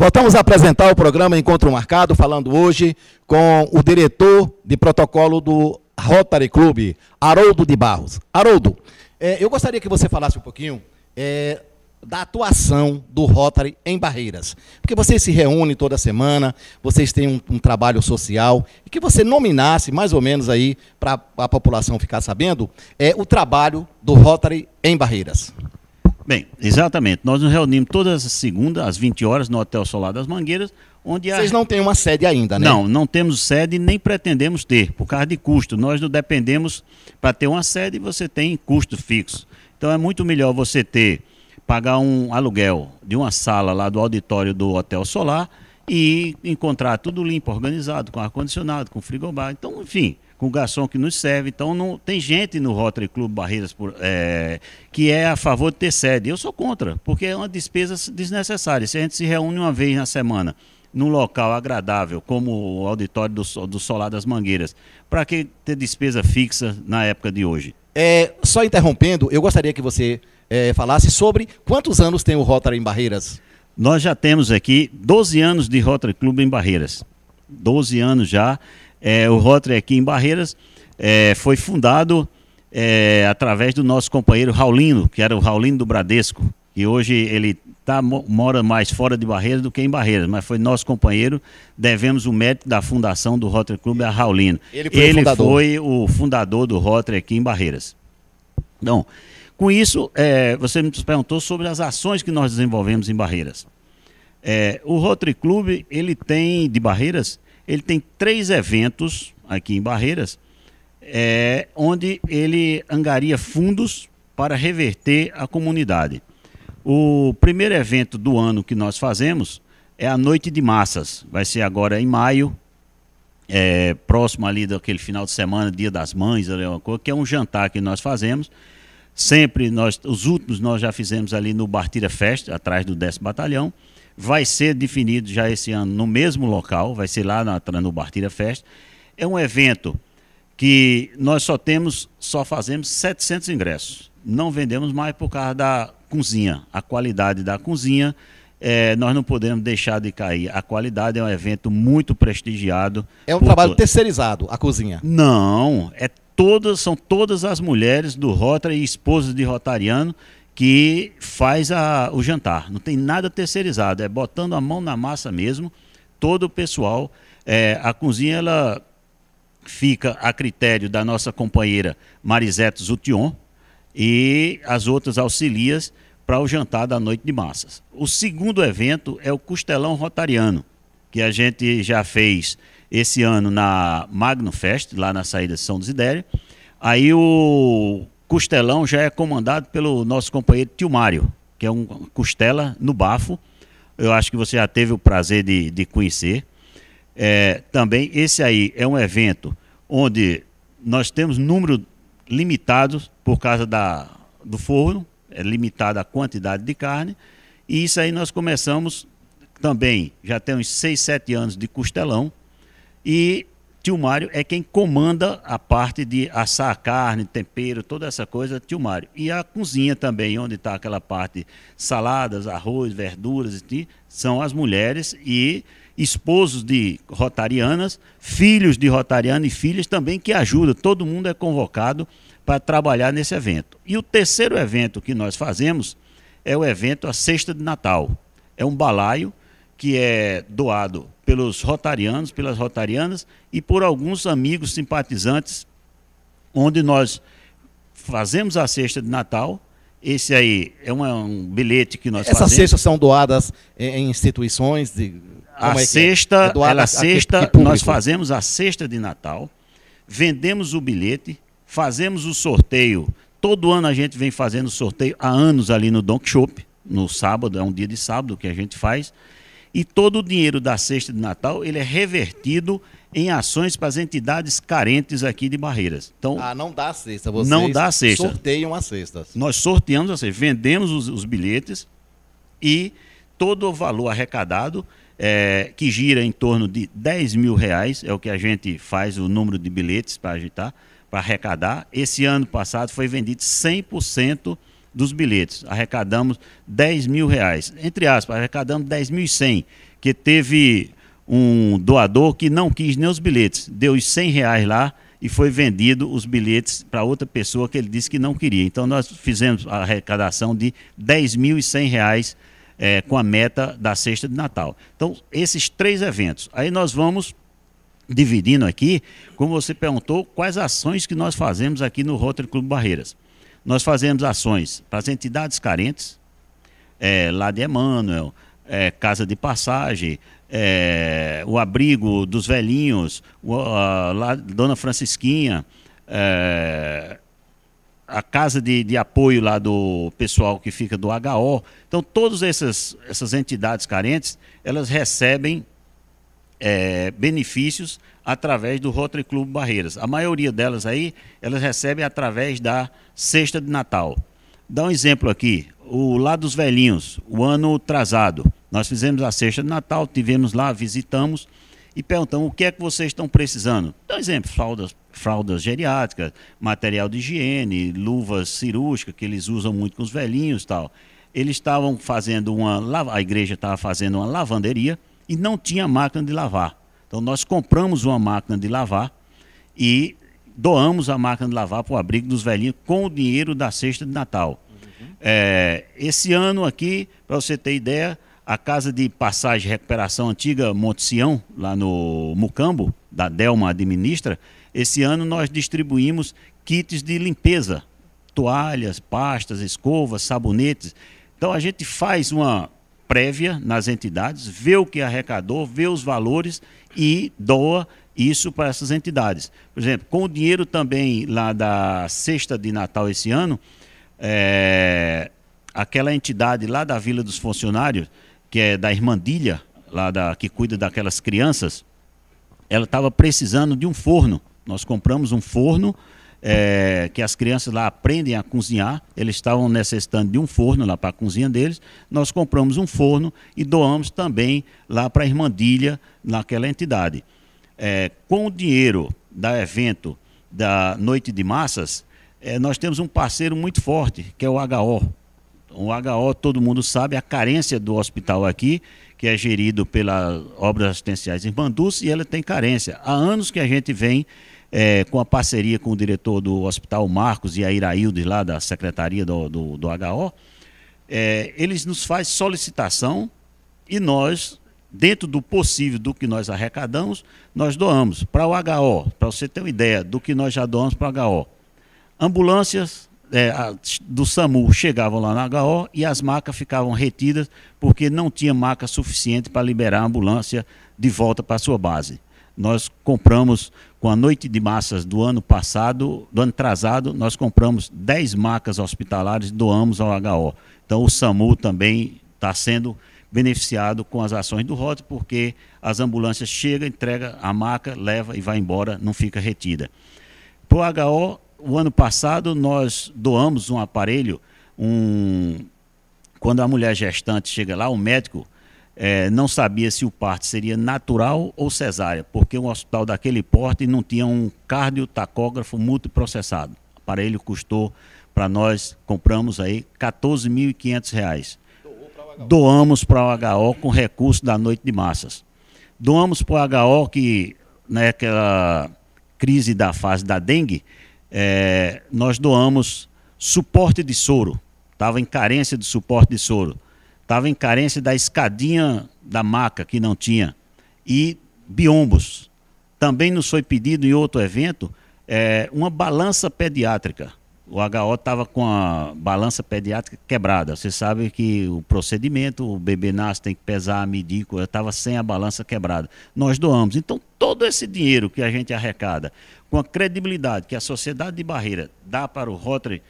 Voltamos a apresentar o programa Encontro Marcado, falando hoje com o diretor de protocolo do Rotary Club, Haroldo de Barros. Haroldo, é, eu gostaria que você falasse um pouquinho é, da atuação do Rotary em Barreiras. Porque vocês se reúnem toda semana, vocês têm um, um trabalho social, e que você nominasse, mais ou menos aí, para a população ficar sabendo, é o trabalho do Rotary em Barreiras. Bem, exatamente. Nós nos reunimos todas as segundas, às 20 horas, no Hotel Solar das Mangueiras, onde Vocês a... não têm uma sede ainda, né? Não, não temos sede nem pretendemos ter, por causa de custo. Nós não dependemos para ter uma sede, você tem custo fixo. Então é muito melhor você ter, pagar um aluguel de uma sala lá do auditório do Hotel Solar e encontrar tudo limpo, organizado, com ar-condicionado, com frigobar. Então, enfim, com o garçom que nos serve. Então, não tem gente no Rotary Club Barreiras por, é, que é a favor de ter sede. Eu sou contra, porque é uma despesa desnecessária. Se a gente se reúne uma vez na semana num local agradável, como o auditório do, do Solar das Mangueiras, para que ter despesa fixa na época de hoje? É, só interrompendo, eu gostaria que você é, falasse sobre quantos anos tem o Rotary em Barreiras? Nós já temos aqui 12 anos de Rotary Club em Barreiras. 12 anos já. É, o Rotary aqui em Barreiras é, foi fundado é, através do nosso companheiro Raulino, que era o Raulino do Bradesco, e hoje ele tá, mora mais fora de Barreiras do que em Barreiras, mas foi nosso companheiro, devemos o mérito da fundação do Rotary Clube a Raulino. Ele foi, ele o, foi o fundador do Rotary aqui em Barreiras. Então, com isso, é, você me perguntou sobre as ações que nós desenvolvemos em Barreiras. É, o Rotary Clube, ele tem, de Barreiras, ele tem três eventos aqui em Barreiras, é, onde ele angaria fundos para reverter a comunidade. O primeiro evento do ano que nós fazemos é a Noite de Massas. Vai ser agora em maio, é, próximo ali daquele final de semana, Dia das Mães, que é um jantar que nós fazemos. Sempre nós, os últimos nós já fizemos ali no Bartira Fest, atrás do 10 Batalhão vai ser definido já esse ano no mesmo local, vai ser lá na, no Bartira Fest. É um evento que nós só temos, só fazemos 700 ingressos. Não vendemos mais por causa da cozinha, a qualidade da cozinha. É, nós não podemos deixar de cair. A qualidade é um evento muito prestigiado. É um por... trabalho terceirizado, a cozinha? Não, é todas, são todas as mulheres do Rotary esposas de Rotariano que faz a, o jantar. Não tem nada terceirizado, é botando a mão na massa mesmo. Todo o pessoal, é, a cozinha ela fica a critério da nossa companheira Marisete Zution e as outras auxilias para o jantar da noite de massas. O segundo evento é o Costelão Rotariano, que a gente já fez esse ano na Magno Fest, lá na saída de São Desidério. Aí o Costelão já é comandado pelo nosso companheiro Tio Mário, que é um costela no bafo. Eu acho que você já teve o prazer de, de conhecer. É, também esse aí é um evento onde nós temos número limitado por causa da, do forno, é limitada a quantidade de carne. E isso aí nós começamos também, já tem uns 6, 7 anos de costelão. E Tio Mário é quem comanda a parte de assar a carne, tempero, toda essa coisa, tio Mário. E a cozinha também, onde está aquela parte saladas, arroz, verduras, são as mulheres e esposos de rotarianas, filhos de rotariana e filhas também que ajudam. Todo mundo é convocado para trabalhar nesse evento. E o terceiro evento que nós fazemos é o evento a Sexta de Natal. É um balaio que é doado pelos rotarianos, pelas rotarianas e por alguns amigos simpatizantes, onde nós fazemos a cesta de Natal. Esse aí é um, é um bilhete que nós Essas fazemos. Essas cestas são doadas em instituições de a é, é? sexta, é doada, ela a nós fazemos a cesta de Natal, vendemos o bilhete, fazemos o sorteio. Todo ano a gente vem fazendo sorteio há anos ali no Donk Shop no sábado, é um dia de sábado que a gente faz e todo o dinheiro da cesta de Natal ele é revertido em ações para as entidades carentes aqui de Barreiras. Então, ah, não dá cesta, vocês não dá a cesta. sorteiam as cestas. Nós sorteamos ou seja, vendemos os, os bilhetes e todo o valor arrecadado, é, que gira em torno de 10 mil reais, é o que a gente faz o número de bilhetes para agitar, para arrecadar. Esse ano passado foi vendido 100% dos bilhetes. Arrecadamos 10 mil reais. Entre aspas, arrecadamos 10.100, que teve um doador que não quis nem os bilhetes. Deu os 100 reais lá e foi vendido os bilhetes para outra pessoa que ele disse que não queria. Então nós fizemos a arrecadação de 10.100 reais é, com a meta da sexta de Natal. Então, esses três eventos. Aí nós vamos dividindo aqui, como você perguntou, quais ações que nós fazemos aqui no Rotary Clube Barreiras. Nós fazemos ações para as entidades carentes, é, lá de Emmanuel, é, Casa de Passagem, é, o Abrigo dos Velhinhos, o, a, lá, Dona Francisquinha, é, a Casa de, de Apoio lá do pessoal que fica do HO. Então, todas essas, essas entidades carentes, elas recebem é, benefícios através do Rotary Club Barreiras. A maioria delas aí, elas recebem através da cesta de Natal. Dá um exemplo aqui, o lá dos velhinhos, o ano atrasado. Nós fizemos a cesta de Natal, tivemos lá, visitamos e perguntamos o que é que vocês estão precisando. Dá um exemplo, fraldas, fraldas geriátricas, material de higiene, luvas cirúrgicas que eles usam muito com os velhinhos, tal. Eles estavam fazendo uma a igreja estava fazendo uma lavanderia e não tinha máquina de lavar. Então nós compramos uma máquina de lavar e doamos a máquina de lavar para o abrigo dos velhinhos com o dinheiro da cesta de Natal. Uhum. É, esse ano aqui, para você ter ideia, a casa de passagem e recuperação antiga Monte Sião, lá no Mucambo, da Delma Administra, esse ano nós distribuímos kits de limpeza, toalhas, pastas, escovas, sabonetes. Então a gente faz uma prévia nas entidades, vê o que arrecadou, vê os valores e doa isso para essas entidades. Por exemplo, com o dinheiro também lá da sexta de Natal esse ano, é, aquela entidade lá da Vila dos Funcionários, que é da Irmandilha, lá da, que cuida daquelas crianças, ela estava precisando de um forno. Nós compramos um forno é, que as crianças lá aprendem a cozinhar. Eles estavam necessitando de um forno lá para a cozinha deles. Nós compramos um forno e doamos também lá para a Irmandilha, naquela entidade. É, com o dinheiro do evento da Noite de Massas, é, nós temos um parceiro muito forte, que é o HO. O HO, todo mundo sabe a carência do hospital aqui, que é gerido pela Obras Assistenciais Bandus e ela tem carência. Há anos que a gente vem é, com a parceria com o diretor do Hospital Marcos e a Iraildes, lá da Secretaria do, do, do HO, é, eles nos faz solicitação e nós, dentro do possível do que nós arrecadamos, nós doamos para o HO, para você ter uma ideia do que nós já doamos para o HO. Ambulâncias é, a, do SAMU chegavam lá no HO e as macas ficavam retidas porque não tinha maca suficiente para liberar a ambulância de volta para a sua base nós compramos com a noite de massas do ano passado, do ano atrasado, nós compramos 10 macas hospitalares, doamos ao HO. Então o SAMU também está sendo beneficiado com as ações do ROT, porque as ambulâncias chegam, entrega a maca, leva e vai embora, não fica retida. Para o HO, o ano passado nós doamos um aparelho, um quando a mulher gestante chega lá, o médico é, não sabia se o parto seria natural ou cesárea, porque um hospital daquele porte não tinha um cardiotacógrafo multiprocessado. O aparelho custou para nós, compramos aí, R$ 14.500. Doamos para o HO com recurso da noite de massas. Doamos para o HO que, naquela né, crise da fase da dengue, é, nós doamos suporte de soro. Estava em carência de suporte de soro Estava em carência da escadinha da maca, que não tinha, e biombos. Também nos foi pedido em outro evento é, uma balança pediátrica. O HO estava com a balança pediátrica quebrada. Você sabe que o procedimento, o bebê nasce, tem que pesar, medir, estava sem a balança quebrada. Nós doamos. Então, todo esse dinheiro que a gente arrecada, com a credibilidade que a sociedade de barreira dá para o Rotary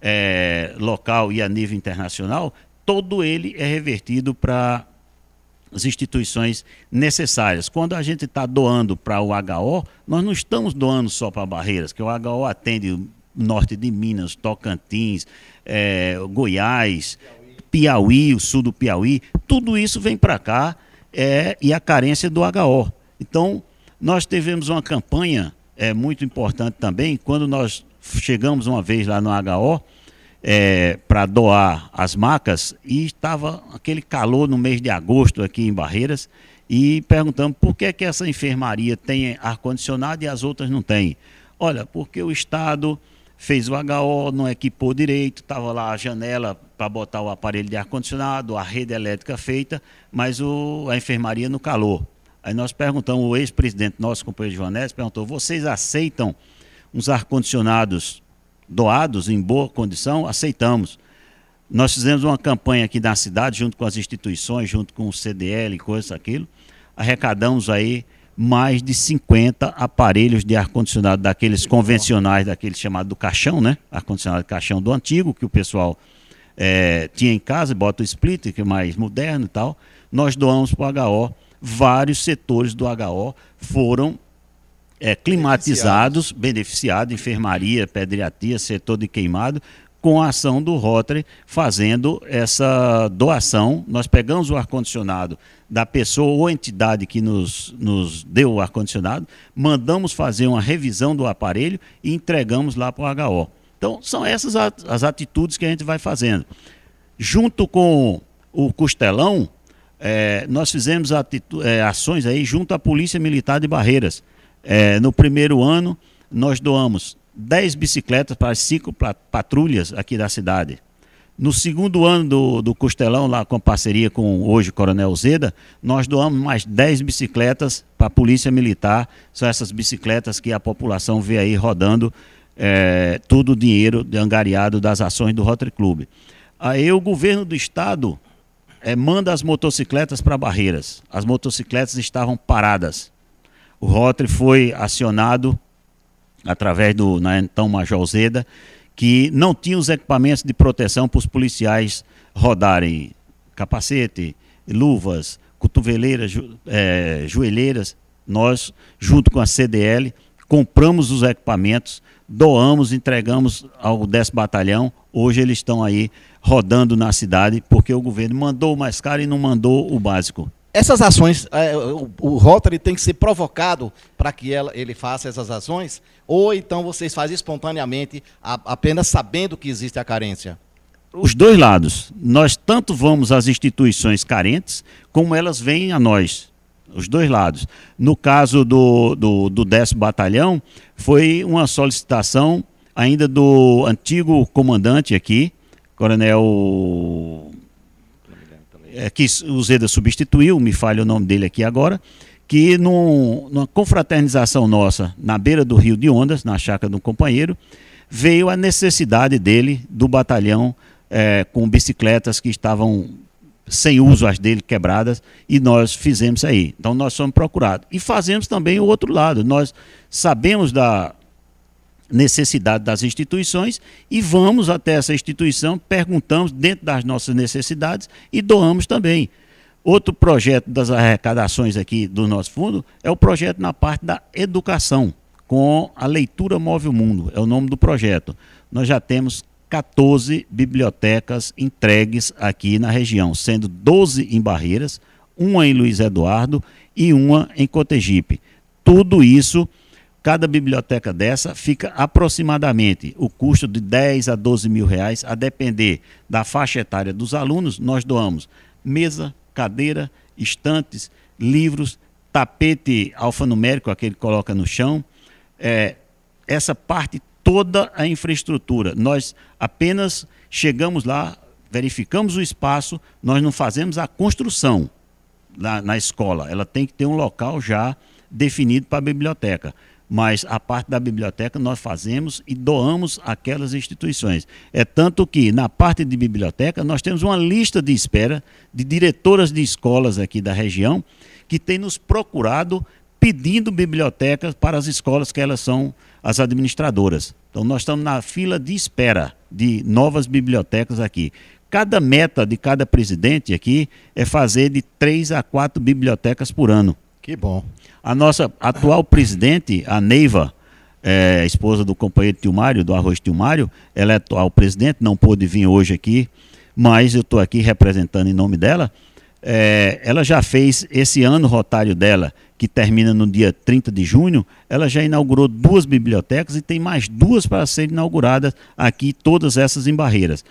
é, local e a nível internacional, todo ele é revertido para as instituições necessárias. Quando a gente está doando para o HO, nós não estamos doando só para Barreiras, que o HO atende o norte de Minas, Tocantins, é, Goiás, Piauí, o sul do Piauí, tudo isso vem para cá é, e a carência do HO. Então, nós tivemos uma campanha é, muito importante também, quando nós chegamos uma vez lá no HO, é, para doar as macas e estava aquele calor no mês de agosto aqui em Barreiras e perguntamos por que, que essa enfermaria tem ar-condicionado e as outras não tem. Olha, porque o Estado fez o HO, não equipou direito, estava lá a janela para botar o aparelho de ar-condicionado, a rede elétrica feita, mas o, a enfermaria no calor. Aí nós perguntamos, o ex-presidente nosso, companheiro Joanés, perguntou, vocês aceitam uns ar-condicionados doados em boa condição, aceitamos. Nós fizemos uma campanha aqui na cidade, junto com as instituições, junto com o CDL e coisas aquilo. Arrecadamos aí mais de 50 aparelhos de ar-condicionado, daqueles convencionais, daqueles chamados do caixão, né? Ar-condicionado de caixão do antigo, que o pessoal é, tinha em casa, bota o split, que é mais moderno e tal. Nós doamos para o HO. Vários setores do HO foram é, climatizados, beneficiado, enfermaria, pediatria, setor de queimado, com a ação do Rotary fazendo essa doação. Nós pegamos o ar-condicionado da pessoa ou entidade que nos, nos deu o ar-condicionado, mandamos fazer uma revisão do aparelho e entregamos lá para o HO. Então, são essas as atitudes que a gente vai fazendo. Junto com o Costelão, é, nós fizemos é, ações aí junto à Polícia Militar de Barreiras é, no primeiro ano, nós doamos 10 bicicletas para as cinco patrulhas aqui da cidade. No segundo ano do, do Costelão, lá com parceria com hoje Coronel Zeda, nós doamos mais 10 bicicletas para a Polícia Militar. São essas bicicletas que a população vê aí rodando é, todo o dinheiro angariado das ações do Rotary Club. Aí o governo do estado é, manda as motocicletas para Barreiras. As motocicletas estavam paradas. O Rotary foi acionado através do né, então Major Zeda, que não tinha os equipamentos de proteção para os policiais rodarem capacete, luvas, cotoveleiras, é, joelheiras. Nós, junto com a CDL, compramos os equipamentos, doamos, entregamos ao 10 Batalhão. Hoje eles estão aí rodando na cidade porque o governo mandou o mais caro e não mandou o básico. Essas ações, é, o Rotary tem que ser provocado para que ela, ele faça essas ações, ou então vocês fazem espontaneamente, apenas sabendo que existe a carência? Os dois lados. Nós tanto vamos às instituições carentes, como elas vêm a nós. Os dois lados. No caso do, do, do 10 Batalhão, foi uma solicitação ainda do antigo comandante aqui, Coronel é, que o Zeda substituiu, me falha o nome dele aqui agora, que num, numa confraternização nossa na beira do Rio de Ondas, na chácara de um companheiro, veio a necessidade dele, do batalhão, é, com bicicletas que estavam sem uso as dele quebradas e nós fizemos aí. Então nós somos procurados. E fazemos também o outro lado. Nós sabemos da necessidade das instituições e vamos até essa instituição, perguntamos dentro das nossas necessidades e doamos também. Outro projeto das arrecadações aqui do nosso fundo é o projeto na parte da educação, com a Leitura Move o Mundo, é o nome do projeto. Nós já temos 14 bibliotecas entregues aqui na região, sendo 12 em Barreiras, uma em Luiz Eduardo e uma em Cotegipe. Tudo isso Cada biblioteca dessa fica aproximadamente o custo de 10 a 12 mil reais, a depender da faixa etária dos alunos. Nós doamos mesa, cadeira, estantes, livros, tapete alfanumérico, aquele que coloca no chão. É, essa parte toda a infraestrutura. Nós apenas chegamos lá, verificamos o espaço, nós não fazemos a construção na, na escola. Ela tem que ter um local já definido para a biblioteca mas a parte da biblioteca nós fazemos e doamos aquelas instituições. É tanto que, na parte de biblioteca, nós temos uma lista de espera de diretoras de escolas aqui da região que têm nos procurado pedindo bibliotecas para as escolas que elas são as administradoras. Então, nós estamos na fila de espera de novas bibliotecas aqui. Cada meta de cada presidente aqui é fazer de três a quatro bibliotecas por ano. Que bom. A nossa atual presidente, a Neiva, é, esposa do companheiro Tilmário, do Arroz Tilmário, ela é atual presidente, não pôde vir hoje aqui, mas eu estou aqui representando em nome dela. É, ela já fez esse ano o rotário dela, que termina no dia 30 de junho, ela já inaugurou duas bibliotecas e tem mais duas para serem inauguradas aqui, todas essas em Barreiras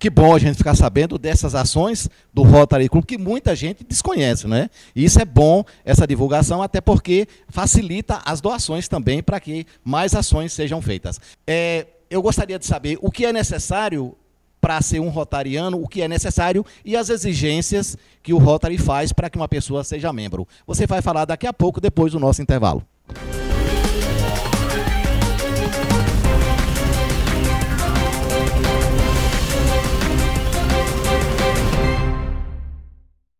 que bom a gente ficar sabendo dessas ações do Rotary Club, que muita gente desconhece, né? E isso é bom, essa divulgação, até porque facilita as doações também para que mais ações sejam feitas. É, eu gostaria de saber o que é necessário para ser um rotariano, o que é necessário e as exigências que o Rotary faz para que uma pessoa seja membro. Você vai falar daqui a pouco, depois do nosso intervalo.